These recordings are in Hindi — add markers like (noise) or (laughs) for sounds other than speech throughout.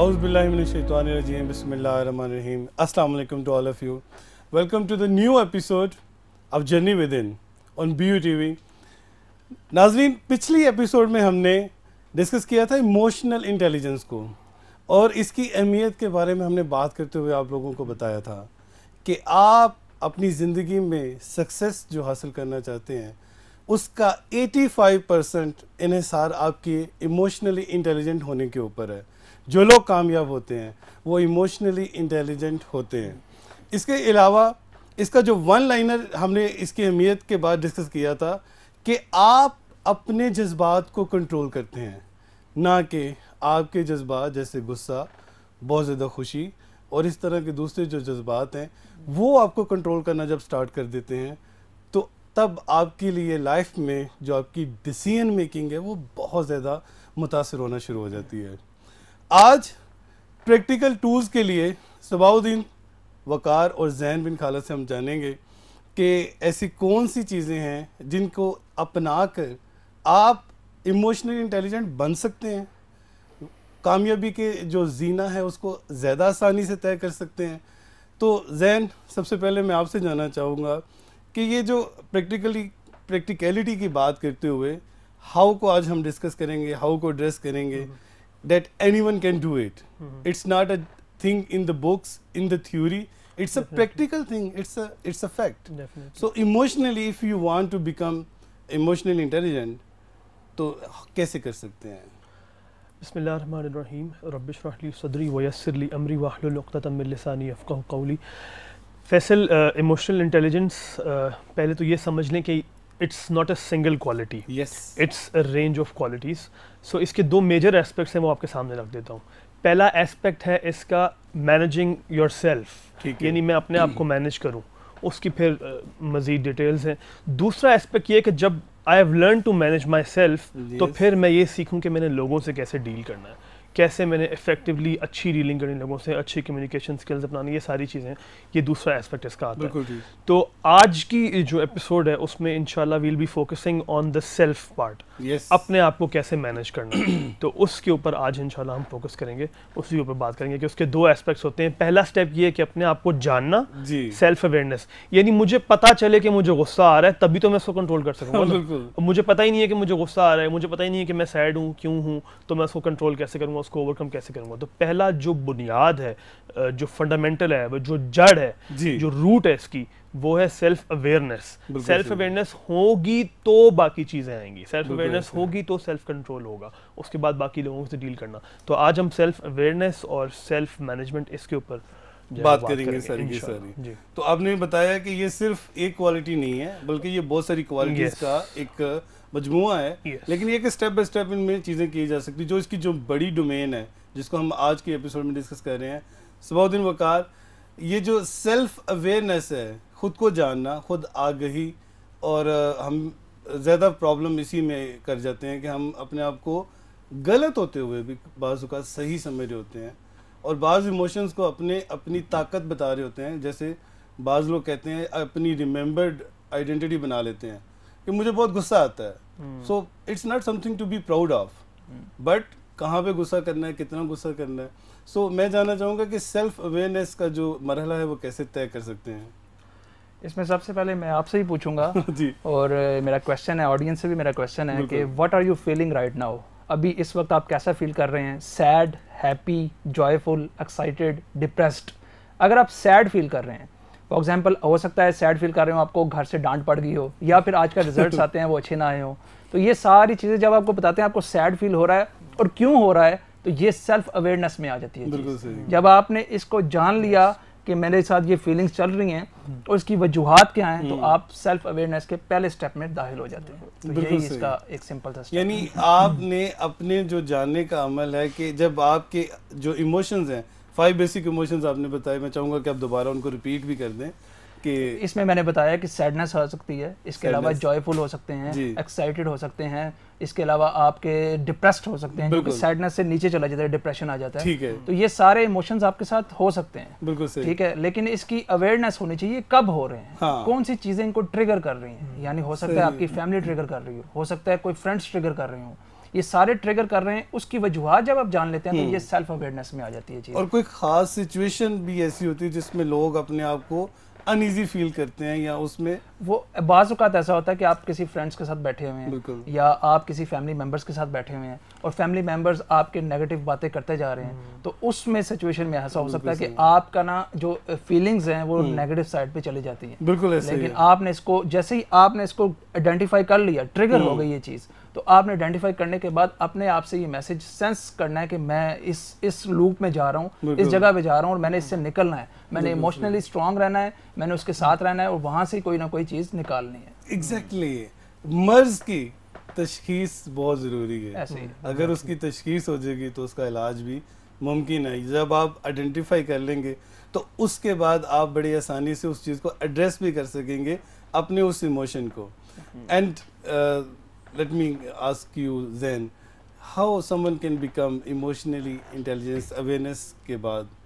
Auzubillahiminashaitanirajim, to all of you welcome to the new episode of journey with in on B U T V नाजरीन पिछली एपिसोड में हमने डिस्कस किया था इमोशनल इंटेलिजेंस को और इसकी अहमियत के बारे में हमने बात करते हुए आप लोगों को बताया था कि आप अपनी ज़िंदगी में सक्सेस जो हासिल करना चाहते हैं उसका 85 परसेंट इनसार आपके इमोशनली इंटेलिजेंट होने के ऊपर है जो लोग कामयाब होते हैं वो इमोशनली इंटेलिजेंट होते हैं इसके अलावा इसका जो वन लाइनर हमने इसकी अहमियत के बाद डिस्कस किया था कि आप अपने जज्बात को कंट्रोल करते हैं ना कि आपके जज्बात जैसे गुस्सा बहुत ज़्यादा खुशी और इस तरह के दूसरे जो जज्बात हैं वो आपको कंट्रोल करना जब स्टार्ट कर देते हैं तो तब आपके लिए लाइफ में जो आपकी डिसीजन मेकिंग है वो बहुत ज़्यादा मुतासर होना शुरू हो जाती है आज प्रैक्टिकल टूल्स के लिए सबाउद्दीन वकार और जैन बिन खाला से हम जानेंगे कि ऐसी कौन सी चीज़ें हैं जिनको अपना कर आप इमोशनली इंटेलिजेंट बन सकते हैं कामयाबी के जो जीना है उसको ज़्यादा आसानी से तय कर सकते हैं तो जैन सबसे पहले मैं आपसे जानना चाहूँगा कि ये जो प्रैक्टिकली प्रैक्टिकलिटी की बात करते हुए हाउ को आज हम डिस्कस करेंगे हाउ को ड्रेस करेंगे mm -hmm. that anyone can do it. Mm-hmm. It's not a thing in the books, in the theory. It's Definitely. a practical thing. It's a it's a fact. Definitely. So emotionally, if you want to become emotionally intelligent, to kaise kar sakte hain? तो कैसे कर सकते हैं बसमीम रबी सदरी वयसरली अमरी वाहलतमिलसानी अफ़ा कौली फैसल इमोशनल इंटेलिजेंस पहले तो ये समझ लें कि it's not a single quality yes it's a range of qualities so इसके दो मेजर एस्पेक्ट्स हैं वो आपके सामने रख देता हूँ पहला एस्पेक्ट है इसका मैनेजिंग योर सेल्फ यानी मैं अपने आप को मैनेज करूँ उसकी फिर मज़ीद डिटेल्स हैं दूसरा एस्पेक्ट ये है कि जब I have learn to manage myself तो फिर मैं ये सीखूँ कि मैंने लोगों से कैसे डील करना है कैसे मैंने इफेक्टिवली अच्छी डीलिंग करनी लोगों से अच्छी कम्युनिकेशन स्किल्स अपनानी ये सारी चीज़ें ये दूसरा एस्पेक्ट इसका आता है तो आज की जो एपिसोड है उसमें इनशाला we'll be focusing on the self part अपने आप को कैसे मैनेज करना (clears throat) तो उसके ऊपर आज इनशाला हम फोकस करेंगे उसी ऊपर बात करेंगे कि उसके दो एस्पेक्ट्स होते हैं पहला स्टेप ये है कि अपने आप को जानना सेल्फ अवेयरनेस यानी मुझे पता चले कि मुझे गुस्सा आ रहा है तभी तो मैं उसको कंट्रोल कर सकूँ (laughs) मुझे पता ही नहीं है कि मुझे गुस्सा आ रहा है मुझे पता ही नहीं है कि मैं सैड हूँ क्यों हूँ तो मैं उसको कंट्रोल कैसे करूँगा करूँगा उसको ओवरकम कैसे करूँगा तो पहला जो बुनियाद है जो फंडामेंटल है जो जड़ है जो रूट है इसकी वो है सेल्फ अवेयरनेस सेल्फ अवेयरनेस होगी तो बाकी चीज़ें आएंगी सेल्फ अवेयरनेस होगी तो सेल्फ कंट्रोल होगा उसके बाद बाकी लोगों से डील करना तो आज हम सेल्फ अवेयरनेस और सेल्फ मैनेजमेंट इसके ऊपर बात करेंगे सारी सर जी तो आपने बताया कि ये सिर्फ एक क्वालिटी नहीं है बल्कि ये बहुत सारी क्वालिटीज का एक मजमुआ है लेकिन एक स्टेप बाय स्टेप इनमें चीज़ें की जा सकती जो इसकी जो बड़ी डोमेन है जिसको हम आज के एपिसोड में डिस्कस कर रहे हैं सबाउद्दीन वकार ये जो सेल्फ अवेयरनेस है खुद को जानना खुद आगही और हम ज़्यादा प्रॉब्लम इसी में कर जाते हैं कि हम अपने आप को गलत होते हुए भी बाज़ का सही समझ रहे होते हैं और बाज़ इमोशंस को अपने अपनी ताकत बता रहे होते हैं जैसे बाज़ लोग कहते हैं अपनी रिमेंबर्ड आइडेंटिटी बना लेते हैं कि मुझे बहुत गुस्सा आता है so it's not something to be proud of but कहाँ पे गुस्सा करना है कितना गुस्सा करना है सो so, मैं जानना चाहूँगा कि सेल्फ अवेयरनेस का जो मरहला है वो कैसे तय कर सकते हैं इसमें सबसे पहले मैं आपसे ही पूछूंगा (laughs) जी और मेरा क्वेश्चन है ऑडियंस से भी मेरा क्वेश्चन है कि what are you feeling right now अभी इस वक्त आप कैसा फील कर रहे हैं sad happy joyful excited depressed अगर आप सैड फील कर रहे हैं फॉर एग्जाम्पल हो सकता है सैड फील कर रहे हो आपको घर से डांट पड़ गई हो या फिर आज का रिजल्ट (laughs) आते हैं वो अच्छे ना आए हो तो ये सारी चीज़ें जब आपको बताते हैं आपको सैड फील हो रहा है और क्यों हो रहा है तो ये सेल्फ अवेयरनेस में आ जाती है जब आपने इसको जान लिया कि मेरे साथ ये फीलिंग्स चल रही हैं हम्म। और इसकी वजूहत क्या हैं तो हम्म। आप सेल्फ अवेयरनेस के पहले स्टेप में दाखिल हो जाते हैं तो यही इसका एक सिंपल सा यानी आपने अपने जो जानने का अमल है कि जब आपके जो इमोशंस हैं फाइव बेसिक इमोशंस आपने बताए मैं चाहूंगा कि आप दोबारा उनको रिपीट भी कर दें कि इसमें मैंने बताया कि सैडनेस हो सकती है इसके अलावा जॉयफुल हो सकते हैं एक्साइटेड हो सकते हैं इसके अलावा आपके डिप्रेस्ड हो सकते हैं क्योंकि सैडनेस से नीचे चला जाता है डिप्रेशन आ जाता है है तो ये सारे इमोशंस आपके साथ हो सकते हैं बिल्कुल सही ठीक है लेकिन इसकी अवेयरनेस होनी चाहिए कब हो रहे हैं हाँ। कौन सी चीजें इनको ट्रिगर कर रही हैं यानी हो सकता है आपकी फैमिली ट्रिगर कर रही हो हो सकता है कोई फ्रेंड्स ट्रिगर कर रही हूँ ये सारे ट्रिगर कर रहे हैं उसकी वजूहत जब आप जान लेते हैं तो ये सेल्फ हम्म। अवेयरनेस में आ जाती है चीज़ और कोई ख़ास सिचुएशन भी ऐसी होती है जिसमें लोग अपने आप को अनइजी फील करते हैं या उसमें वो बाज़ात ऐसा होता है कि आप किसी फ्रेंड्स के साथ बैठे हुए हैं या आप किसी फैमिली मेम्बर्स के साथ बैठे हुए हैं और फैमिली मेम्बर्स आपके नेगेटिव बातें करते जा रहे हैं हम्म। तो उसमें सिचुएशन में ऐसा हो सकता है कि आपका ना जो फीलिंग्स हैं वो नेगेटिव हम्म। साइड पे चली जाती हैं बिल्कुल लेकिन आपने इसको जैसे ही आपने इसको आइडेंटिफाई कर लिया ट्रिगर हो हम्म। गई ये चीज़ तो आपने आइडेंटिफाई करने के बाद अपने आप से ये मैसेज सेंस करना है कि मैं इस इस लूप में जा रहा हूँ इस जगह पे जा रहा हूँ और मैंने इससे निकलना है मैंने इमोशनली स्ट्रांग रहना है मैंने उसके साथ रहना है और वहाँ से कोई ना कोई चीज़ निकालनी है एग्जैक्टली मर्ज की तशखीस बहुत ज़रूरी है अगर उसकी तशखीस हो जाएगी तो उसका इलाज भी मुमकिन है जब आप आइडेंटिफाई कर लेंगे तो उसके बाद आप बड़ी आसानी से उस चीज़ को एड्रेस भी कर सकेंगे अपने उस इमोशन को and let me ask you Zain how someone can become emotionally intelligence awareness के बाद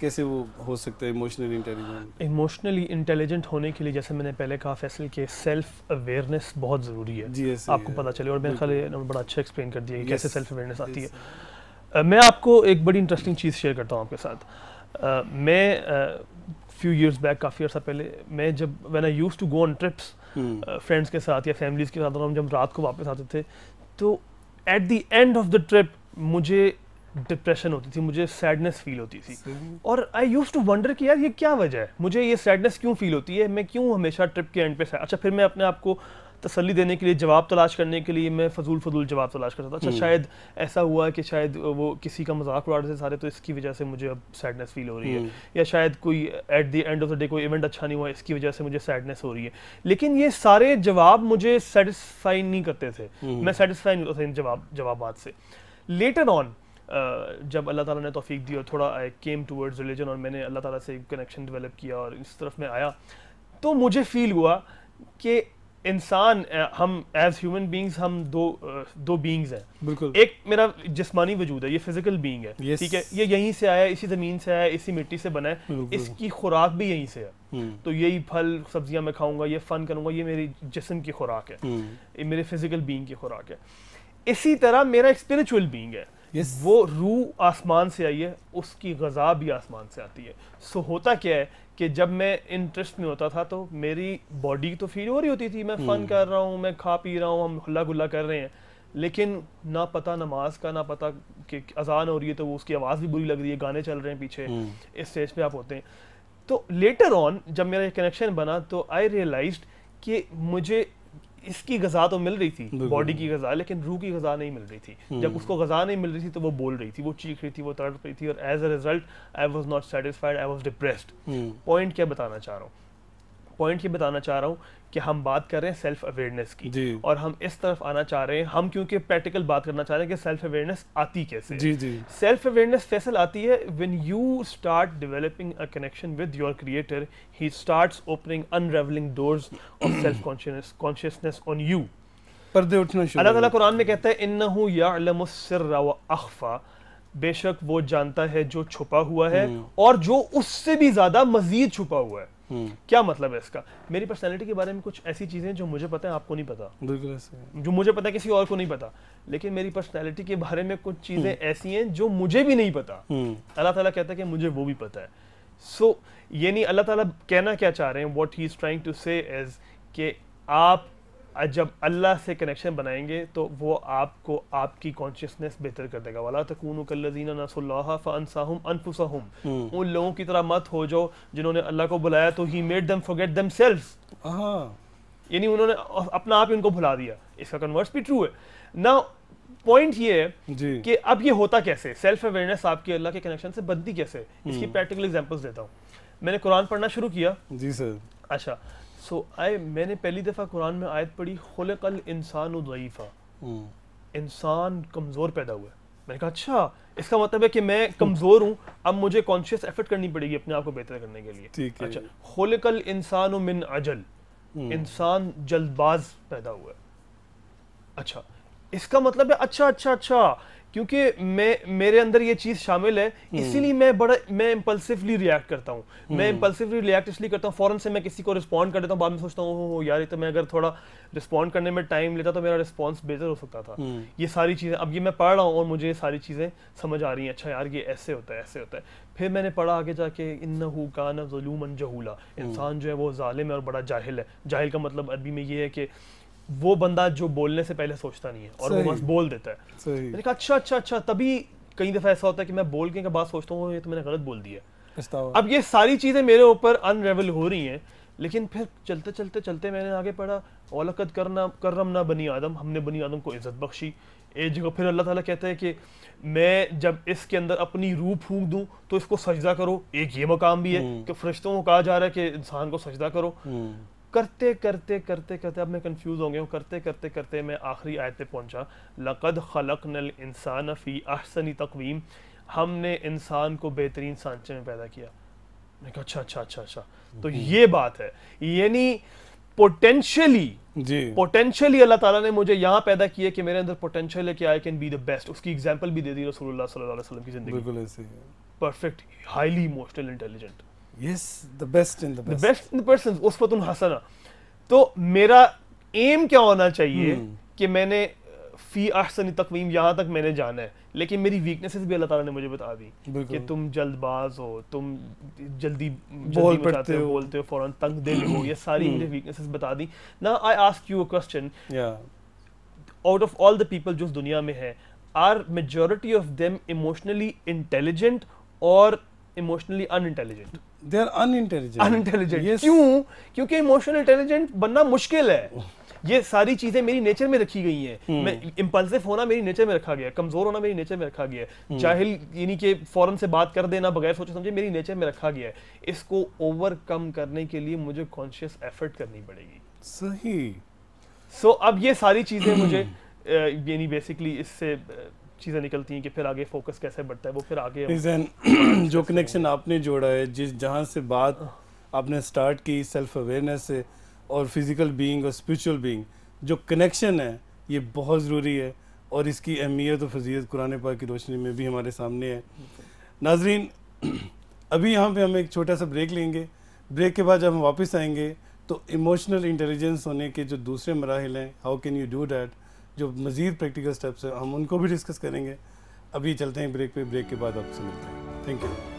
कैसे वो हो सकता है इमोशनली इंटेलिजेंट इमोशनली इंटेलिजेंट होने के लिए जैसे मैंने पहले कहा फैसल के सेल्फ अवेयरनेस बहुत ज़रूरी है जी आपको है। पता चले और मेरे ख्याल बड़ा अच्छा एक्सप्लेन कर दिया कि कैसे सेल्फ अवेयरनेस आती है मैं आपको एक बड़ी इंटरेस्टिंग चीज़ शेयर करता हूँ आपके साथ मैं फ्यू ईयर्स बैक काफ़ी अर्सा पहले मैं जब when I use to go on trips friends के साथ या फैमिलीज़ के साथ जब रात को वापस आते थे तो at the end of the trip मुझे डिप्रेशन होती थी मुझे सैडनेस फील होती थी और आई यूज टू वंडर कि यार ये क्या वजह है मुझे ये सैडनेस क्यों फील होती है मैं क्यों हमेशा ट्रिप के एंड पे अच्छा फिर मैं अपने आप को तसली देने के लिए जवाब तलाश करने के लिए मैं फजूल फजूल जवाब तलाश करता था अच्छा हम्म। शायद ऐसा हुआ कि शायद वो किसी का मजाक उड़ा रहे थे सारे तो इसकी वजह से मुझे अब सैडनेस फील हो रही है हम्म। या शायद कोई at the end of the day कोई इवेंट अच्छा नहीं हुआ इसकी वजह से मुझे सैडनेस हो रही है लेकिन ये सारे जवाब मुझे सेटिस्फाई नहीं करते थे हम्म। मैं सेटिस्फाई नहीं होता था इन जवाब जवाब से लेटर ऑन जब अल्लाह ताला ने तोफ़ी दी और थोड़ा आई केम टूवर्ड्स रिलीजन और मैंने अल्लाह ताला से कनेक्शन डेवलप किया और इस तरफ में आया तो मुझे फील हुआ कि इंसान हम एज ह्यूमन बींग्स हम दो दो बींग्स हैं बिल्कुल एक मेरा जिस्मानी वजूद है ये फिजिकल बींग है yes. ठीक है ये यहीं से आया इसी ज़मीन से आया इसी मिट्टी से बना है इसकी खुराक भी यहीं से है हम्म। तो यही फल सब्जियां मैं खाऊंगा ये फ़न करूंगा ये मेरी जिसम की खुराक है हम्म। ये मेरे फिजिकल बींग की खुराक है इसी तरह मेरा स्पिरिचुअल बींग है yes. वो रू आसमान से आई है उसकी गज़ा भी आसमान से आती है सो so, होता क्या है कि जब मैं इंटरेस्ट में होता था तो मेरी बॉडी तो फील हो रही होती थी मैं फ़न hmm. कर रहा हूँ मैं खा पी रहा हूँ हम हल्ला गुल्ला कर रहे हैं लेकिन ना पता नमाज का ना पता कि अजान हो रही है तो वो उसकी आवाज़ भी बुरी लग रही है गाने चल रहे हैं पीछे hmm. इस स्टेज पे आप होते हैं तो लेटर ऑन जब मेरा कनेक्शन बना तो आई रियलाइज कि मुझे इसकी गजा तो मिल रही थी बॉडी की गजा लेकिन रूह की गजा नहीं मिल रही थी हम्म। जब उसको गजा नहीं मिल रही थी तो वो बोल रही थी वो चीख रही थी वो तड़प रही थी और as a result I was not satisfied I was depressed point क्या बताना चाह रहा हूँ पॉइंट ये बताना चाह रहा हूँ कि हम बात कर रहे हैं सेल्फ अवेयरनेस की जी। और हम इस तरफ आना चाह रहे हैं हम क्योंकि प्रैक्टिकल बात करना चाह रहे हैं कि सेल्फ अवेयरनेस आती कैसे जी जी सेल्फ अवेयरनेस फैसल आती है when you start developing a connection with your creator he starts opening unravelling doors of self consciousness consciousness on you पर्दे उठना शुरू अल्लाह ताला कुरान में कहता है इन्नहु यअलमु सिर्रा व अख्फा बेशक वो जानता है जो छुपा हुआ है हम्म। और जो उससे भी ज्यादा मजीद छुपा हुआ है हम्म। क्या मतलब है इसका मेरी पर्सनैलिटी के बारे में कुछ ऐसी चीज़ें जो मुझे पता है आपको नहीं पता बिल्कुल जो मुझे पता है किसी और को नहीं पता लेकिन मेरी पर्सनैलिटी के बारे में कुछ चीज़ें हम्म। ऐसी हैं जो मुझे भी नहीं पता हम्म। अल्लाह तला कहता है कि मुझे वो भी पता है सो so, ये नहीं अल्लाह ताला कहना क्या चाह रहे हैं what he is trying to say आप जब अल्लाह से कनेक्शन बनाएंगे तो वो आपको आपकी कॉन्शियसनेस बेहतर कर देगा वाला तकून कल्लजीना नसल्ला फ़नसाहम अनफुसहम हम्म। उन लोगों की तरह मत हो जाओ जिन्होंने अल्लाह को बुलाया तो ही मेड दम फॉरगेट दम यानी उन्होंने अपना आप ही उनको भुला दिया इसका कन्वर्स भी ट्रू है ना पॉइंट ये है कि अब ये होता कैसे सेल्फ अवेयरनेस आपकी अल्लाह के कनेक्शन से बनती कैसे इसकी प्रैक्टिकल एग्जाम्पल्स हम्म। देता हूँ मैंने कुरान पढ़ना शुरू किया जी सर अच्छा सो आए मैंने पहली दफ़ा कुरान में आयत पढ़ी कल इंसान उदीफ़ा hmm. इंसान कमज़ोर पैदा हुआ मैंने कहा अच्छा इसका मतलब है कि मैं कमज़ोर हूँ अब मुझे कॉन्शियस एफर्ट करनी पड़ेगी अपने आप को बेहतर करने के लिए अच्छा कल इंसान मिन अजल hmm. इंसान जल्दबाज पैदा हुआ अच्छा इसका मतलब है अच्छा अच्छा अच्छा क्योंकि मैं मेरे अंदर ये चीज़ शामिल है हम्म। इसीलिए मैं बड़ा मैं इम्पल्सिवली रिएक्ट करता हूँ हम्म। मैं इम्पल्सिवली रिएक्ट इसलिए करता हूँ फ़ौरन से मैं किसी को रिस्पॉन्ड कर देता हूँ बाद में सोचता हूँ हो यार तो मैं अगर थोड़ा रिस्पॉन्ड करने में टाइम लेता तो मेरा रिस्पॉन्स बेहतर हो सकता था हम्म। ये सारी चीज़ें अब ये मैं पढ़ रहा हूँ और मुझे ये सारी चीज़ें समझ आ रही हैं अच्छा यार ये ऐसे होता है ऐसे होता है फिर मैंने पढ़ा आगे जाके इन कान जहूला इंसान जो है वो ालिम है और बड़ा जाहिल है जाहिल का मतलब अरबी में ये है कि वो बंदा जो बोलने से पहले सोचता नहीं है और वो बस बोल देता है मैंने कहा अच्छा अच्छा अच्छा तभी कई दफा ऐसा होता है कि मैं बोल के बाद सोचता हूँ ये तो मैंने गलत बोल दिया अब ये सारी चीजें मेरे ऊपर अनरेवल हो रही हैं लेकिन फिर चलते चलते चलते मैंने आगे पढ़ा औलकत करना करम ना बनी आदम हमने बनी आदम को इज्जत बख्शी एक जगह फिर अल्लाह ताला कहते हैं कि मैं जब इसके अंदर अपनी रूह फूंक दूं तो इसको सजदा करो एक ये मकाम भी है हम्म। कि फरिश्तों को कहा जा रहा है कि इंसान को सजदा करो हम्म। करते करते करते करते अब मैं कंफ्यूज हो गया हूँ करते करते करते मैं आखिरी आयत पे पहुँचा लक़द खलक नल इंसान फ़ी अहसनी तकवीम हमने इंसान को बेहतरीन सांचे में पैदा किया मैं कहा अच्छा अच्छा अच्छा अच्छा तो ये बात है यानी पोटेंशियली पोटेंशियली अल्लाह ताला ने मुझे यहाँ पैदा किया कि मेरे अंदर पोटेंशियल है कि I can be the best उसकी एग्जांपल भी दे दी रसूलुल्लाह सल्लल्लाहु अलैहि वसल्लम की जिंदगी बिल्कुल ऐसे perfect highly emotional intelligent yes the best in the best the best in the person uswatun hasana तो मेरा एम क्या होना चाहिए hmm. कि मैंने फी अहसन तकवीम यहाँ तक मैंने जाना है लेकिन मेरी वीकनेसेस भी अल्लाह ताला ने मुझे बता दी कि तुम जल्दबाज हो तुम जल्दी बोल पड़ते हो बोलते हो फौरन तंग दिल हो ये सारी hmm. मुझे वीकनेसेस बता दी ना I ask you a question out of all the people जो दुनिया में है are majority of them emotionally intelligent और emotionally unintelligent they are unintelligent unintelligent क्यों क्योंकि इमोशनल इंटेलिजेंट बनना मुश्किल है ये सारी चीजें मेरी नेचर में रखी गई हैं हम्म। मैं इम्पल्सिव होना मेरी नेचर में रखा गया है कमजोर होना मेरी नेचर में रखा गया है हम्म। जाहिल यानी कि फौरन से बात कर देना बगैर सोचे समझे मेरी नेचर में रखा गया है इसको ओवरकम करने के लिए मुझे कॉन्शियस एफर्ट करनी पड़ेगी सही सो so, अब ये सारी चीजें मुझे (clears throat) यानी बेसिकली इससे चीज़ें निकलती हैं कि फिर आगे फोकस कैसे बढ़ता है वो फिर आगे जो कनेक्शन आपने जोड़ा है जिस जहाँ से बात आपने स्टार्ट की सेल्फ अवेयरनेस से और फिज़िकल बीइंग और स्पिरिचुअल बीइंग जो कनेक्शन है ये बहुत ज़रूरी है और इसकी अहमियत और फजीयत कुरान पाक की रोशनी में भी हमारे सामने है नाजरीन अभी यहाँ पे हम एक छोटा सा ब्रेक लेंगे ब्रेक के बाद जब हम वापस आएंगे तो इमोशनल इंटेलिजेंस होने के जो दूसरे मराहल हैं how can you do that जो मज़ीद प्रैक्टिकल स्टेप्स हैं हम उनको भी डिस्कस करेंगे अभी चलते हैं ब्रेक पे ब्रेक के बाद आपसे मिलते हैं thank you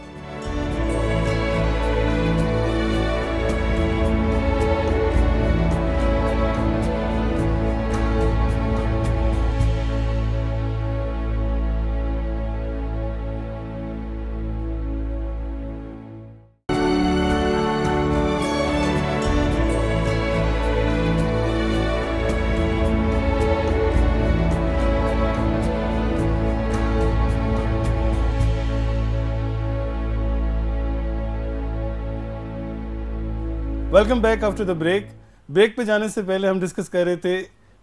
welcome back after the break break पे जाने से पहले हम डिस्कस कर रहे थे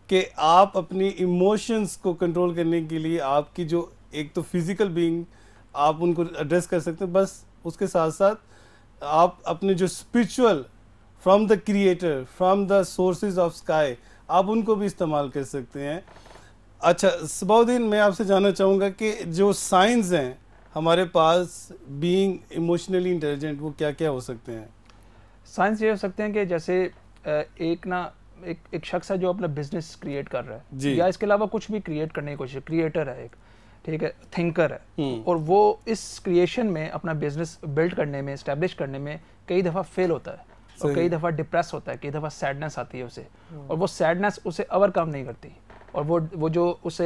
कि आप अपनी इमोशंस को कंट्रोल करने के लिए आपकी जो एक तो फिज़िकल बीइंग आप उनको एड्रेस कर सकते हैं बस उसके साथ साथ आप अपने जो spiritual from the creator from the sources of sky आप उनको भी इस्तेमाल कर सकते हैं अच्छा सबाउद्दीन मैं आपसे जानना चाहूँगा कि जो साइंस हैं हमारे पास बीइंग इमोशनली इंटेलिजेंट वो क्या क्या हो सकते हैं साइंस ये हो सकते हैं कि जैसे एक ना एक एक शख्स है जो अपना बिजनेस क्रिएट कर रहा है या इसके अलावा कुछ भी क्रिएट करने की कोशिश क्रिएटर है एक ठीक है थिंकर है हम्म। और वो इस क्रिएशन में अपना बिजनेस बिल्ड करने में स्टेब्लिश करने में कई दफ़ा फेल होता है और कई दफ़ा डिप्रेस होता है कई दफ़ा सैडनेस आती है उसे हम्म। और वो सैडनेस उसे ओवरकम नहीं करती और वो वो जो उसे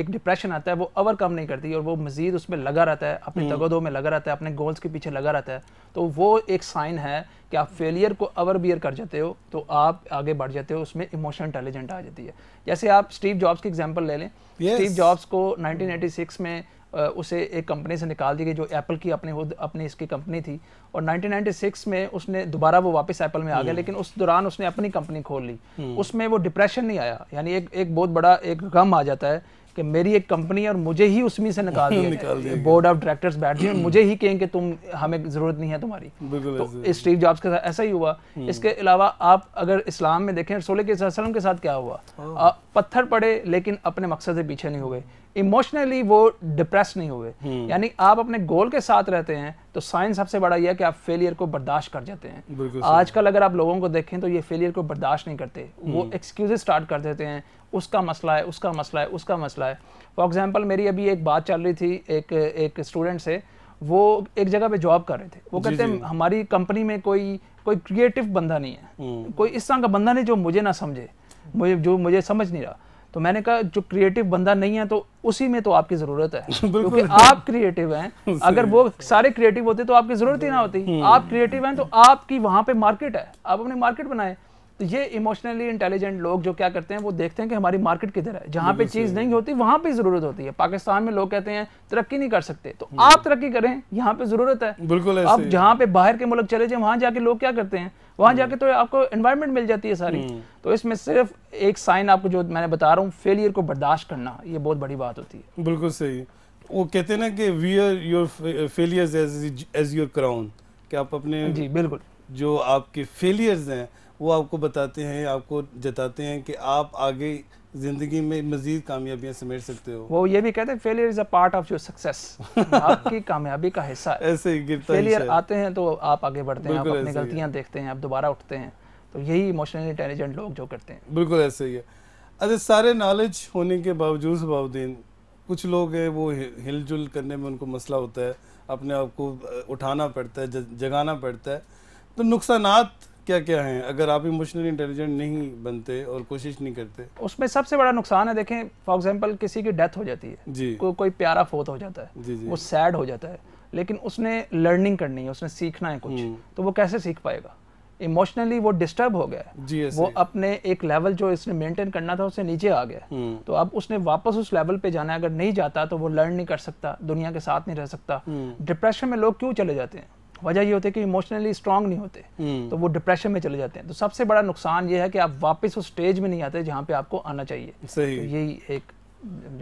एक डिप्रेशन आता है वो ओवरकम नहीं करती और वो मज़ीद उसमें लगा रहता है अपने हम्म। तगदों में लगा रहता है अपने गोल्स के पीछे लगा रहता है तो वो एक साइन है कि आप फेलियर को अवर बियर कर जाते हो तो आप आगे बढ़ जाते हो उसमें इमोशन इंटेलिजेंट आ जाती है जैसे आप स्टीव जॉब्स की एग्जाम्पल ले लें स्टीव जॉब्स को नाइनटीन में उसे एक कंपनी से निकाल दी गई जो एप्पल की अपने खुद अपनी इसकी कंपनी थी और 1996 में उसने दोबारा वो वापस एप्पल में आ गया हम्म। लेकिन उस दौरान उसने अपनी कंपनी खोल ली हम्म। उसमें वो डिप्रेशन नहीं आया यानी एक एक बहुत बड़ा एक गम आ जाता है कि मेरी एक कंपनी और मुझे ही उसमें से निकाल (laughs) दिया बोर्ड ऑफ डायरेक्टर्स बैठ गए मुझे ही कहें कि तुम हमें जरूरत नहीं है तुम्हारी तो स्टीव जॉब्स के साथ ऐसा ही हुआ हम्म। इसके अलावा आप अगर इस्लाम में देखें रसोल के साथ क्या हुआ हाँ। पत्थर पड़े लेकिन अपने मकसद से पीछे नहीं हुए इमोशनली वो डिप्रेस नहीं हुए हम्म। यानी आप अपने गोल के साथ रहते हैं तो साइंस सबसे बड़ा यह है कि आप फेलियर को बर्दाश्त कर जाते हैं आजकल अगर आप लोगों को देखें तो ये फेलियर को बर्दाश्त नहीं करते वो एक्सक्यूज हम्म। स्टार्ट कर देते हैं उसका मसला है उसका मसला है उसका मसला है फॉर एग्जाम्पल मेरी अभी एक बात चल रही थी एक एक स्टूडेंट से वो एक जगह पे जॉब कर रहे थे वो कहते हैं हमारी कंपनी में कोई कोई क्रिएटिव बंदा नहीं है हम्म। कोई इस तरह का बंदा नहीं जो मुझे ना समझे मुझे जो मुझे समझ नहीं रहा तो मैंने कहा जो क्रिएटिव बंदा नहीं है तो उसी में तो आपकी जरूरत है (laughs) क्योंकि आप क्रिएटिव हैं (laughs) अगर वो सारे क्रिएटिव होते तो आपकी जरूरत ही ना होती हम्म। आप क्रिएटिव हैं तो आपकी वहां पे मार्केट है आप अपने मार्केट बनाए तो ये इमोशनली इंटेलिजेंट लोग जो क्या करते हैं वो देखते हैं कि हमारी मार्केट किधर है जहाँ पे चीज़ नहीं होती वहाँ पे ज़रूरत होती है पाकिस्तान में लोग कहते हैं तरक्की नहीं कर सकते तो हम्म। आप तरक्की करें यहाँ पे ज़रूरत है बिल्कुल आप जहाँ पे बाहर के मुल्क चले जाए वहाँ जाके लोग क्या करते हैं वहाँ हम्म। जाके तो आपको इन्वायरमेंट मिल जाती है सारी हम्म। तो इसमें सिर्फ एक साइन आपको जो मैंने बता रहा हूँ फेलियर को बर्दाश्त करना ये बहुत बड़ी बात होती है बिल्कुल सही वो कहते हैं ना कि we are your failures as your crown कि आप अपने जी बिल्कुल जो आपके फेलियर्स हैं वो आपको बताते हैं आपको जताते हैं कि आप आगे जिंदगी में मजीद कामयाबियां समेट सकते हो वो ये भी कहते हैं failure is a part of your success आपकी कामयाबी का हिस्सा है ऐसे ही गिरता फेलियर आते हैं तो आप आगे बढ़ते हैं आप अपनी गलतियां देखते हैं आप दोबारा उठते हैं तो यही इमोशनली इंटेलिजेंट लोग जो करते हैं बिल्कुल ऐसे ही है अच्छा सारे नॉलेज होने के बावजूद बावदीन कुछ लोग हैं वो हिलजुल करने में उनको मसला होता है अपने आप को उठाना पड़ता है जगाना पड़ता है तो नुकसान क्या क्या हैं अगर आप इमोशनली इंटेलिजेंट नहीं बनते और कोशिश नहीं करते उसमें सबसे बड़ा नुकसान है देखें फॉर एग्जांपल किसी की डेथ हो जाती है जी को, कोई प्यारा फोत हो जाता है जी, जी। वो सैड हो जाता है लेकिन उसने लर्निंग करनी है उसने सीखना है कुछ हम्म। तो वो कैसे सीख पाएगा इमोशनली वो डिस्टर्ब हो गया जी वो अपने एक लेवल जो इसने मेंटेन करना था उससे नीचे आ गया हम्म। तो अब उसने वापस उस लेवल पे जाना है अगर नहीं जाता तो वो लर्न नहीं कर सकता दुनिया के साथ नहीं रह सकता डिप्रेशन हम्म। में लोग क्यों चले जाते हैं वजह ये होती है कि इमोशनली स्ट्रांग नहीं होते हम्म। तो वो डिप्रेशन में चले जाते हैं तो सबसे बड़ा नुकसान ये है कि आप वापस उस स्टेज में नहीं आते जहाँ पे आपको आना चाहिए तो यही एक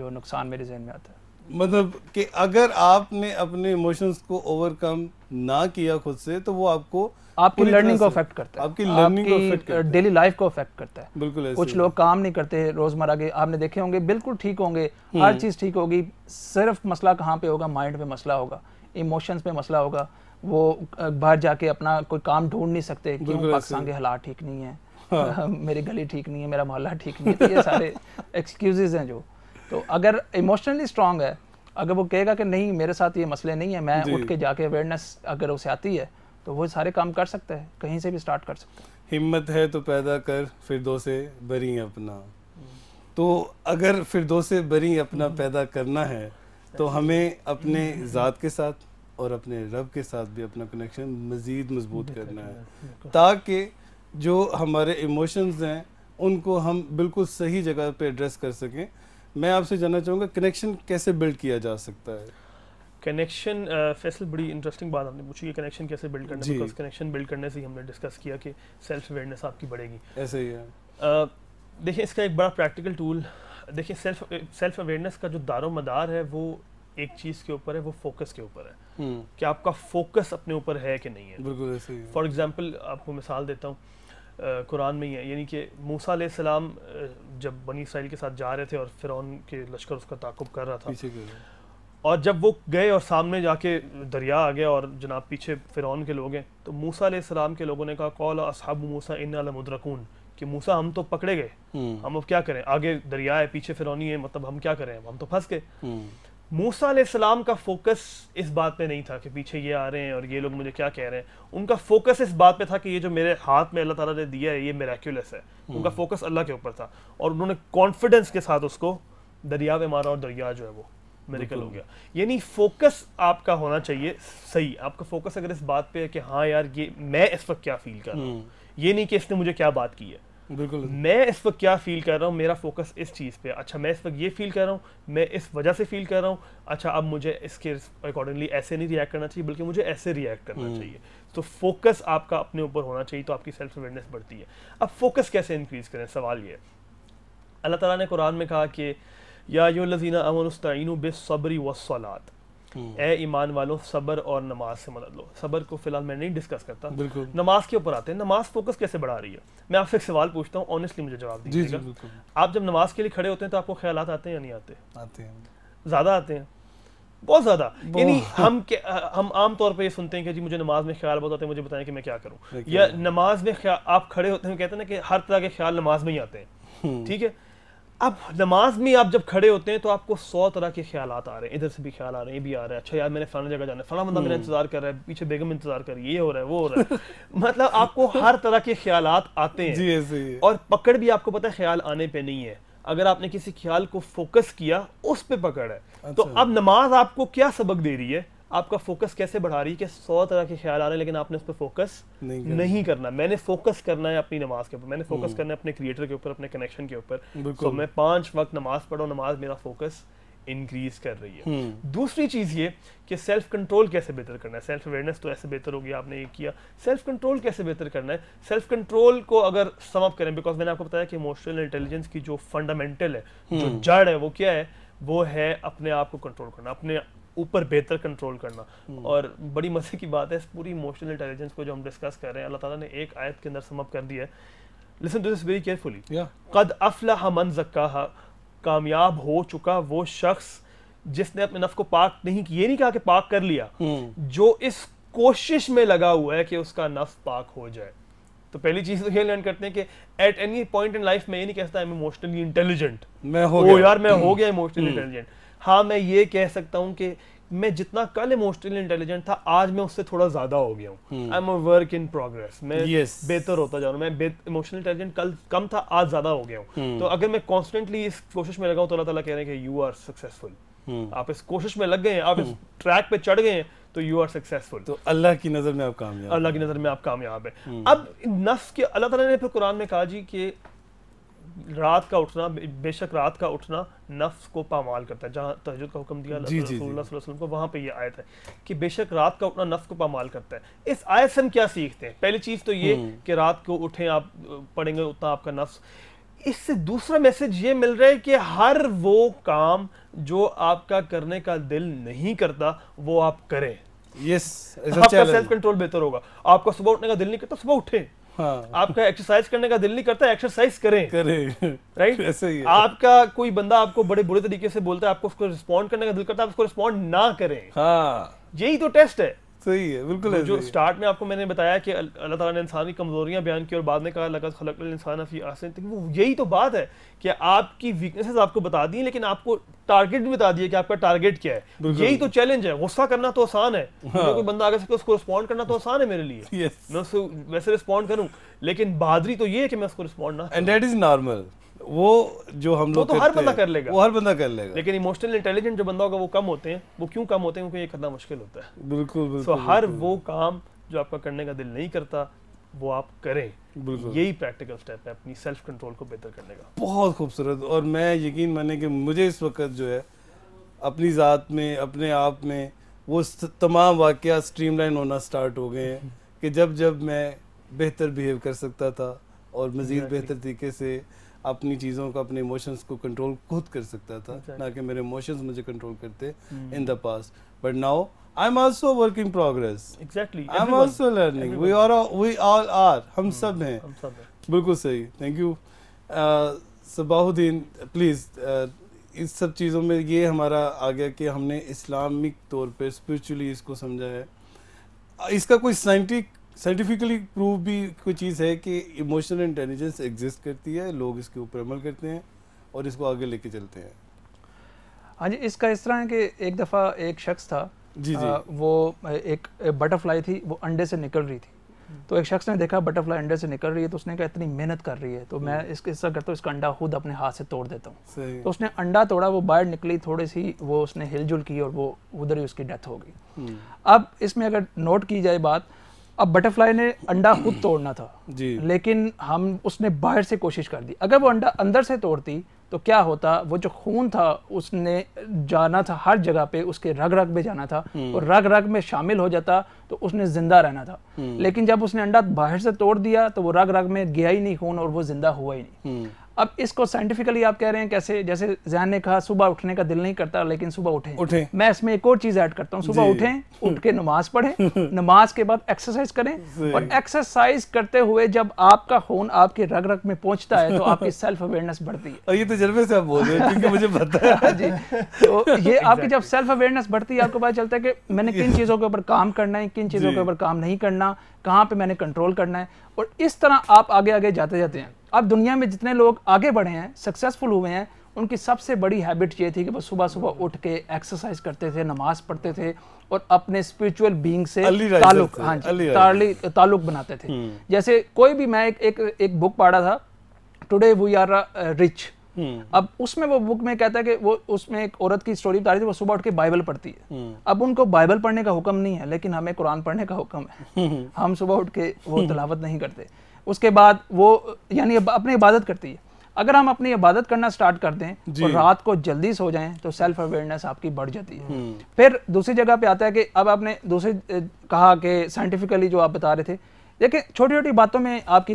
जो नुकसान मेरे जहन में आता है मतलब कि अगर आपने अपने इमोशंस को ओवरकम ना किया खुद से तो वो आपको आपकी लर्निंग को अफेक्ट करता है आपकी लर्निंग डेली लाइफ को अफेक्ट करता है बिल्कुल कुछ लोग काम नहीं करते रोजमर्रा के आपने देखे होंगे बिल्कुल ठीक होंगे हर हम्म। चीज ठीक होगी सिर्फ मसला कहाँ पे होगा माइंड पे मसला होगा इमोशंस पे मसला होगा वो बाहर जाके अपना कोई काम ढूंढ नहीं सकते क्यों पाकिस्तान के हालात ठीक नहीं है हाँ। (laughs) मेरी गली ठीक नहीं है मेरा मोहल्ला ठीक नहीं है तो ये सारे एक्सक्यूजेज हैं जो तो अगर इमोशनली स्ट्रांग है अगर वो कहेगा कि नहीं मेरे साथ ये मसले नहीं है मैं उठ के जाके अवेयरनेस अगर उसे आती है तो वो सारे काम कर सकता है कहीं से भी स्टार्ट कर सकता है हिम्मत है तो पैदा कर फिर दो से बरी अपना तो अगर फिर दो से बरी अपना हम्म। पैदा करना है तो हमें अपने हम्म। ज़ात के साथ और अपने रब के साथ भी अपना कनेक्शन मज़ीद मजबूत करना है ताकि जो हमारे इमोशंस हैं उनको हम बिल्कुल सही जगह पे एड्रेस कर सकें मैं आपसे जानना चाहूँगा कनेक्शन कैसे बिल्ड किया जा सकता है कनेक्शन फैसल बड़ी इंटरेस्टिंग बात आपने पूछी कि कनेक्शन कैसे बिल्ड करना बिकॉज कनेक्शन बिल्ड करने से ही हमने डिस्कस किया कि सेल्फ अवेयरनेस आपकी बढ़ेगी ऐसे ही है देखिए इसका एक बड़ा प्रैक्टिकल टूल देखिए सेल्फ सेल्फ अवेयरनेस का जो दारो मदार है वो एक चीज के ऊपर है वो फोकस के ऊपर है हम्म। कि आपका फोकस अपने ऊपर है कि नहीं है बिल्कुल ऐसे फॉर एग्जाम्पल आपको मिसाल देता हूँ कुरान में ही है यानी कि मूसा सलाम जब बनी इसराइल के साथ जा रहे थे और फिर के लश्कर उसका ताकुब कर रहा था और जब वो गए और सामने जाके दरिया आ गया और जनाब पीछे फिरौन के लोग हैं तो मूसा सलाम के लोगों ने कहा कौल असहाब मूसा इन मुद्रकून कि मूसा हम तो पकड़े गए हम्म। हम अब क्या करें आगे दरिया है पीछे फिरौनी है मतलब हम क्या करें हम तो फंस गए हम्म। मूसा सलाम का फोकस इस बात पे नहीं था कि पीछे ये आ रहे हैं और ये लोग मुझे क्या कह रहे हैं उनका फोकस इस बात पे था कि ये जो मेरे हाथ में अल्लाह ताला ने दिया है ये मेराक्यूलस है उनका हम्म। फोकस अल्लाह के ऊपर था और उन्होंने कॉन्फिडेंस के साथ उसको दरिया में मारा और दरिया जो है वो मेरिकल हो गया यानी फोकस आपका होना चाहिए सही आपका फोकस अगर इस बात पे है कि हाँ यार ये मैं इस वक्त क्या फील कर रहा हूँ हम्म। ये नहीं कि इसने मुझे क्या बात की है बिल्कुल मैं इस वक्त क्या फील कर रहा हूँ मेरा फोकस इस चीज़ पे अच्छा मैं इस वक्त ये फील कर रहा हूँ मैं इस वजह से फील कर रहा हूँ अच्छा अब मुझे इसके अकॉर्डिंगली ऐसे नहीं रिएक्ट करना चाहिए बल्कि मुझे ऐसे रिएक्ट करना हम्म। चाहिए तो फोकस आपका अपने ऊपर होना चाहिए तो आपकी सेल्फ अवेयरनेस बढ़ती है अब फोकस कैसे इंक्रीज़ करें सवाल ये अल्लाह तला ने कुरान में कहा कि या यो लजीना अमन उस्तीन बेसब्री वसलात हम्म। ए ईमान वालों सबर और नमाज से मदद लो सबर को फिलहाल मैं नहीं डिस्कस करता नमाज के ऊपर आते हैं नमाज फोकस कैसे बढ़ा रही है मैं आपसे एक सवाल पूछता हूँ ऑनेस्टली मुझे जवाब दीजिएगा आप जब नमाज के लिए खड़े होते हैं तो आपको ख्याल आते हैं या नहीं आते हैं ज्यादा आते हैं बहुत ज्यादा यानी हम के, हम आम तौर पे ये सुनते हैं कि जी मुझे नमाज में ख्याल बहुत आते हैं मुझे बताएं कि मैं क्या करूं या नमाज में आप खड़े होते हैं कहते हैं ना कि हर तरह के ख्याल नमाज में ही आते हैं हम्म। ठीक है अब नमाज में आप जब खड़े होते हैं तो आपको सौ तरह के ख्याल आ रहे हैं इधर से भी ख्याल आ रहे हैं ये भी आ रहा है अच्छा यार मैंने फलाना जगह जाना है फला बंदा मेरा हम्म। इंतजार कर रहा है पीछे बेगम इंतजार कर रही है ये हो रहा है वो हो रहा है (laughs) मतलब आपको हर तरह के ख्याल आते हैं जी, जी। और पकड़ भी आपको पता है ख्याल आने पर नहीं है अगर आपने किसी ख्याल को फोकस किया उस पर पकड़ है तो अच्छा। तो अब नमाज आपको क्या सबक दे रही है आपका फोकस कैसे बढ़ा रही है कि सौ तरह के ख्याल आ रहे हैं लेकिन आपने उस पर फोकस नहीं, करना। नहीं करना मैंने फोकस करना है अपनी नमाज के ऊपर मैंने फोकस हम्म। करना है अपने क्रिएटर के ऊपर अपने कनेक्शन के ऊपर तो मैं पांच वक्त नमाज पढ़ा नमाज मेरा फोकस इंक्रीज कर रही है हम्म। दूसरी चीज ये कि सेल्फ कंट्रोल कैसे बेहतर करना है सेल्फ अवेयरनेस तो ऐसे बेहतर होगी आपने ये किया सेल्फ कंट्रोल कैसे बेहतर करना है सेल्फ कंट्रोल को अगर समअप करें बिकॉज मैंने आपको बताया कि इमोशनल इंटेलिजेंस की जो फंडामेंटल है जो हम्म। जड़ है वो क्या है वो है अपने आप को कंट्रोल करना अपने ऊपर बेहतर कंट्रोल करना हम्म। और बड़ी मजे की बात है इस पूरी इमोशनल इंटेलिजेंस को जो हम डिस्कस कर रहे हैं अल्लाह ताला ने एक आयत के अंदर समअप कर दिया है listen to this very carefully कद अफलाह मन जक्का कामयाब हो चुका वो शख्स जिसने अपने नफ को पाक नहीं ये नहीं कहा कि पाक कर लिया हम्म। जो इस कोशिश में लगा हुआ है कि उसका नफ पाक हो जाए तो पहली चीज तो ये लर्न करते हैं कि at any point in life में ये नहीं कहता इमोशनली इंटेलिजेंट मैं हो, हो गया यार मैं हो हम्म। गया इमोशनली इंटेलिजेंट हाँ मैं ये कह सकता हूँ कि मैं जितना कल इमोशनली इंटेलिजेंट था आज मैं उससे थोड़ा ज्यादा हो गया हूँ I am a work in progress मैं yes. बेहतर होता जा रहा हूँ मैं इमोशनल इंटेलिजेंट कल कम था आज ज्यादा हो गया हूँ hmm. तो अगर मैं कॉन्स्टेंटली इस कोशिश में लगा हूँ तो अल्लाह तला कह रहे हैं कि यू आर सक्सेसफुल आप इस कोशिश में लग गए हैं आप hmm. इस ट्रैक हम्म। पे चढ़ गए हैं तो यू आर सक्सेसफुल तो अल्लाह की नज़र में आप कामयाब अल्लाह की नज़र में आप कामयाब है हम्म। अब नफ्स के अल्लाह तला ने फिर कुरान में कहा जी कि रात का उठना बेशक रात का उठना नफ्स को पामाल करता है जहाँ तहजद का हुक्म दिया जी, जी, जी जी को वहाँ पे ये आयत है कि बेशक रात का उठना नफ्स को पामाल करता है इस आयत से हम क्या सीखते हैं पहली चीज़ तो ये हम्म। कि रात को उठें आप पढ़ेंगे उतना आपका नफ्स इससे दूसरा मैसेज ये मिल रहा है कि हर वो काम जो आपका करने का दिल नहीं करता वो आप करें यस yes, आपका सेल्फ कंट्रोल बेहतर होगा आपका सुबह उठने का दिल नहीं करता सुबह उठें हाँ। आपका एक्सरसाइज करने का दिल नहीं करता एक्सरसाइज करें करें राइट (laughs) ऐसे ही आपका कोई बंदा आपको बड़े बुरे तरीके से बोलता है आपको उसको रिस्पॉन्ड करने का दिल करता है आप उसको रिस्पॉन्ड ना करें हाँ यही तो टेस्ट है सही है बिल्कुल जो स्टार्ट में आपको मैंने बताया कि अल्लाह ताला ने इंसान की कमजोरियां बयान की और बाद में कहा लगा खलक इंसान अफी आसन थी तो वो यही तो बात है कि आपकी वीकनेसेस आपको बता दी लेकिन आपको टारगेट भी बता दिया कि आपका टारगेट क्या है यही तो चैलेंज है गुस्सा करना तो आसान है हाँ। कोई बंदा आगे से उसको रिस्पॉन्ड करना तो आसान है मेरे लिए मैं वैसे रिस्पॉन्ड करूँ लेकिन बहादरी तो ये है कि मैं उसको रिस्पॉन्ड ना एंड दैट इज नॉर्मल वो जो हम लोग तो, हर बंदा कर लेगा वो हर बंदा कर लेगा लेकिन इमोशनल इंटेलिजेंट जो बंदा होगा वो कम होते हैं वो क्यों कम होते हैं क्योंकि ये करना मुश्किल होता है बिल्कुल बिल्कुल so, हर वो काम जो आपका करने का दिल नहीं करता वो आप करें यही प्रैक्टिकल स्टेप है अपनी सेल्फ कंट्रोल को बेहतर करने का बहुत खूबसूरत और मैं यकीन माने कि मुझे इस वक्त जो है अपनी ज़ात में अपने आप में वो तमाम वाक़ स्ट्रीमलाइन होना स्टार्ट हो गए हैं कि जब जब मैं बेहतर बिहेव कर सकता था और मज़ीद बेहतर तरीके से अपनी चीज़ों को अपने इमोशंस को कंट्रोल खुद कर सकता था exactly. ना कि मेरे इमोशंस मुझे कंट्रोल करते in the past but now I am also working progress exactly I am also learning we are we all are हम सब हैं बिल्कुल सही थैंक यू सबाहुद्दीन प्लीज़ इस सब चीज़ों में ये हमारा आ गया कि हमने इस्लामिक तौर पर स्पिरिचुअली इसको समझा है इसका कोई साइंटिफिक साइंटिफिकली प्रूव भी कोई चीज़ है कि इमोशनल इंटेलिजेंस एग्जिस्ट करती है लोग इसके ऊपर अमल करते हैं और इसको आगे लेके चलते हैं हाँ जी इसका इस तरह है कि एक दफ़ा एक शख्स था जी जी आ, वो एक बटरफ्लाई थी वो अंडे से निकल रही थी तो एक शख्स ने देखा बटरफ्लाई अंडे से निकल रही है तो उसने कहा इतनी मेहनत कर रही है तो मैं हम्म। इसके हिस्सा करता हूँ इसका अंडा खुद अपने हाथ से तोड़ देता हूँ तो उसने अंडा तोड़ा वो बाहर निकली थोड़ी सी वो उसने हिलजुल की और वो उधर ही उसकी डेथ हो गई हम्म। अब इसमें अगर नोट की जाए बात अब बटरफ्लाई ने अंडा खुद (clears throat) तोड़ना था जी लेकिन हम उसने बाहर से कोशिश कर दी अगर वो अंडा अंदर से तोड़ती तो क्या होता वो जो खून था उसने जाना था हर जगह पे उसके रग रग में जाना था हम्म। और रग रग में शामिल हो जाता तो उसने जिंदा रहना था हम्म। लेकिन जब उसने अंडा बाहर से तोड़ दिया तो वो रग रग में गया ही नहीं खून और वो जिंदा हुआ ही नहीं हम्म। अब इसको साइंटिफिकली आप कह रहे हैं कैसे जैसे जैन ने कहा सुबह उठने का दिल नहीं करता लेकिन सुबह उठे उठे मैं इसमें एक और चीज़ ऐड करता हूँ सुबह उठे हम्म। उठ के नमाज पढ़े (laughs) नमाज के बाद एक्सरसाइज करें और एक्सरसाइज करते हुए जब आपका खून आपके रग रग में पहुंचता है तो (laughs) आपकी सेल्फ अवेयरनेस बढ़ती है ये तजर्बे तो से आप बोल रहे हैं क्योंकि मुझे पता है (laughs) जी तो ये आपकी जब सेल्फ अवेयरनेस बढ़ती है आपको पता चलता है कि मैंने किन चीज़ों के ऊपर काम करना है किन चीज़ों के ऊपर काम नहीं करना कहाँ पे मैंने कंट्रोल करना है और इस तरह आप आगे आगे जाते जाते हैं अब दुनिया में जितने लोग आगे बढ़े हैं सक्सेसफुल हुए हैं उनकी सबसे बड़ी हैबिट ये थी कि वो सुबह सुबह उठ के एक्सरसाइज करते थे नमाज पढ़ते थे और अपने स्पिरिचुअल बींग से ताल्लुक हाँ जी ताल्लुक बनाते थे हम्म। जैसे कोई भी मैं एक एक, एक बुक पढ़ा था टुडे वी आर रिच अब उसमें वो बुक में कहता है कि वो उसमें एक औरत की स्टोरी बता रही थी वो सुबह उठ के बाइबल पढ़ती है हम्म। अब उनको बाइबल पढ़ने का हुक्म नहीं है लेकिन हमें कुरान पढ़ने का हुक्म है हम्म। हम सुबह उठ के वो तलावत नहीं करते उसके बाद वो यानी अपनी इबादत करती है अगर हम अपनी इबादत करना स्टार्ट कर दें और रात को जल्दी सो जाएं तो सेल्फ अवेयरनेस आपकी बढ़ जाती है हम्म। फिर दूसरी जगह पे आता है कि अब आपने दूसरी कहा कि साइंटिफिकली जो आप बता रहे थे देखिए छोटी छोटी बातों में आपकी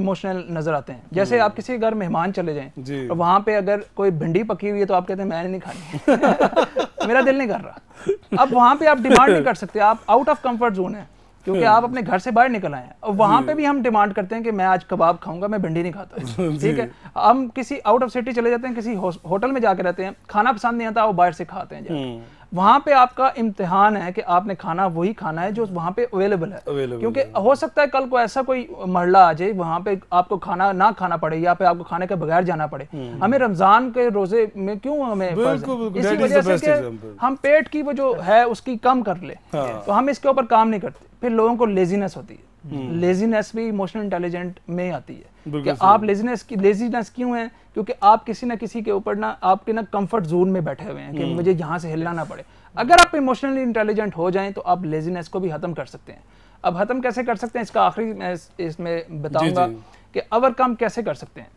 इमोशनल नजर आते हैं जैसे हम्म। आप किसी घर मेहमान चले जाएं और वहां पे अगर कोई भिंडी पकी हुई है तो आप कहते हैं मैंने नहीं खानी (laughs) मेरा दिल नहीं कर रहा अब वहां पे आप डिमांड नहीं कर सकते आप आउट ऑफ कंफर्ट जोन है क्योंकि हाँ। आप अपने घर से बाहर निकल आए हैं और पे भी हम डिमांड करते हैं कि मैं आज कबाब खाऊंगा मैं भिंडी नहीं खाता (laughs) ठीक है हम किसी आउट ऑफ सिटी चले जाते हैं किसी होटल में जाके रहते हैं खाना पसंद नहीं आता वो बाहर से खाते हैं हम्म। वहाँ पे आपका इम्तिहान है कि आपने खाना वही खाना है जो वहाँ पे अवेलेबल है अवेलेबल क्योंकि हो सकता है कल को ऐसा कोई मरला आ जाए वहाँ पे आपको खाना ना खाना पड़े या पे आपको खाने के बगैर जाना पड़े हम्म। हमें रमजान के रोजे में क्यों हमें इसी वजह से हम पेट की वो जो है उसकी कम कर ले हाँ। तो हम इसके ऊपर काम नहीं करते फिर लोगों को लेजीनेस होती है लेजीनेस हम्म। भी इमोशनल इंटेलिजेंट में आती है कि आप लेजीनेस की लेजीनेस क्यों है क्योंकि आप किसी ना किसी के ऊपर ना आपके ना कंफर्ट जोन में बैठे हुए हैं कि हम्म। मुझे यहाँ से हिलना ना पड़े अगर आप इमोशनली इंटेलिजेंट हो जाएं तो आप लेजीनेस को भी खत्म कर सकते हैं अब खत्म कैसे कर सकते हैं इसका आखिरी मैं इसमें बताऊंगा कि ओवरकम कैसे कर सकते हैं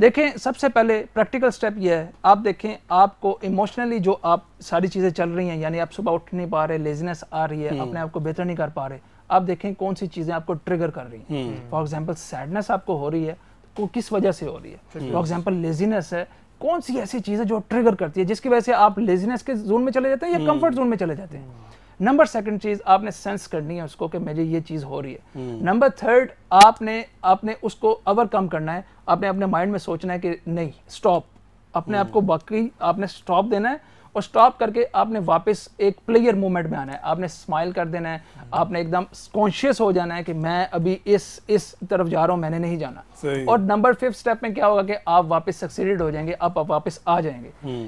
देखें सबसे पहले प्रैक्टिकल स्टेप यह है आप देखें आपको इमोशनली जो आप सारी चीज़ें चल रही हैं यानी आप सुबह उठ नहीं पा रहे लेजीनेस आ रही है हम्म। अपने आप को बेहतर नहीं कर पा रहे आप देखें कौन सी चीज़ें आपको ट्रिगर कर रही हैं फॉर एग्जाम्पल सैडनेस आपको हो रही है को तो किस वजह से हो रही है फॉर एग्जाम्पल लेजीनेस है कौन सी ऐसी चीज़ है जो ट्रिगर करती है जिसकी वजह से आप लेजीनेस के जोन में चले जाते हैं या कंफर्ट हम्म। जोन में चले जाते हैं नंबर सेकंड चीज आपने सेंस करनी है उसको कि मुझे ये चीज हो रही है नंबर हम्म। थर्ड आपने आपने उसको ओवरकम करना है आपने अपने माइंड में सोचना है कि नहीं स्टॉप अपने हम्म। आप को बाकी आपने स्टॉप देना है और स्टॉप करके आपने वापस एक प्लेयर मोमेंट में आना है आपने स्माइल कर देना है हम्म। आपने एकदम कॉन्शियस हो जाना है कि मैं अभी इस इस तरफ जा रहा हूँ मैंने नहीं जाना और नंबर फिफ्थ स्टेप में क्या होगा कि आप वापस सक्सीडेड हो जाएंगे आप वापस आ जाएंगे हम्म।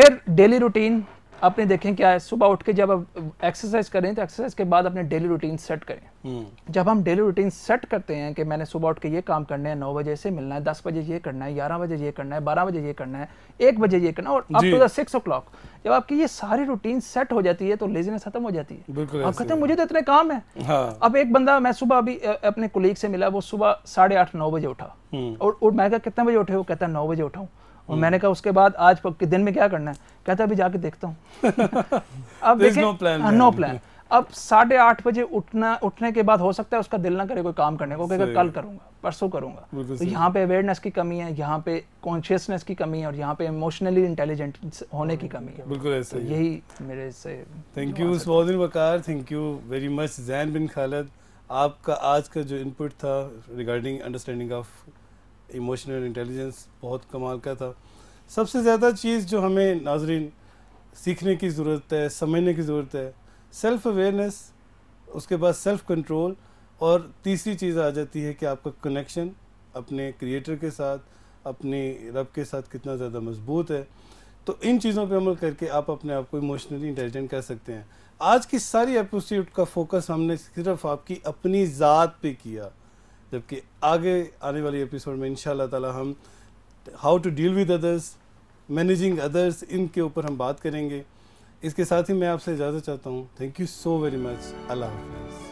फिर डेली रूटीन अपने देखें क्या है सुबह उठ के जब आप एक्सरसाइज करें तो एक्सरसाइज के बाद अपने डेली रूटीन सेट करें हम्म। जब हम डेली रूटीन सेट करते हैं कि मैंने सुबह उठ के ये काम करना है नौ बजे से मिलना है दस बजे ये करना है ग्यारह बजे ये करना है बारह बजे ये करना है एक बजे ये करना है और up to the six o'clock जब आपकी ये सारी रूटीन सेट हो जाती है तो लेजीनेस खत्म हो जाती है आप कहते हैं मुझे तो इतने काम है हाँ। अब एक बंदा मैं सुबह अभी अपने कुलीग से मिला वो सुबह साढ़े आठ नौ बजे उठा हम्म। और मैं कहा कितने बजे उठे वो कहता है नौ बजे उठाऊँ और मैंने कहा उसके बाद आज के दिन में क्या करना है कहता अभी जाके देखता हूँ (laughs) अब देखें नो प्लान हाँ, अब साढ़े आठ बजे उठना उठने के बाद हो सकता है उसका दिल ना करे कोई काम करने को कहेगा कल करूंगा परसों करूंगा तो यहाँ पे अवेयरनेस की कमी है यहाँ पे कॉन्शियसनेस की कमी है और यहाँ पे इमोशनली इंटेलिजेंट होने की कमी है बिल्कुल ऐसे तो यही मेरे से thank you Mohan Waqar thank you very much Jain bin Khalid आपका आज का जो इनपुट था regarding understanding of emotional intelligence बहुत कमाल का था सबसे ज़्यादा चीज़ जो हमें नाजरीन सीखने की ज़रूरत है समझने की ज़रूरत है सेल्फ अवेयरनेस उसके बाद सेल्फ कंट्रोल और तीसरी चीज़ आ जाती है कि आपका कनेक्शन अपने क्रिएटर के साथ अपने रब के साथ कितना ज़्यादा मजबूत है तो इन चीज़ों पे अमल करके आप अपने आप को इमोशनली इंटेलिजेंट कर सकते हैं आज की सारी एपिसोड का फोकस हमने सिर्फ आपकी अपनी ज़ात पे किया जबकि आगे आने वाले एपिसोड में इन ताला हम how to deal with others managing others इनके ऊपर हम बात करेंगे इसके साथ ही मैं आपसे इजाज़त चाहता हूँ thank you so very much अल्लाह हाफिज़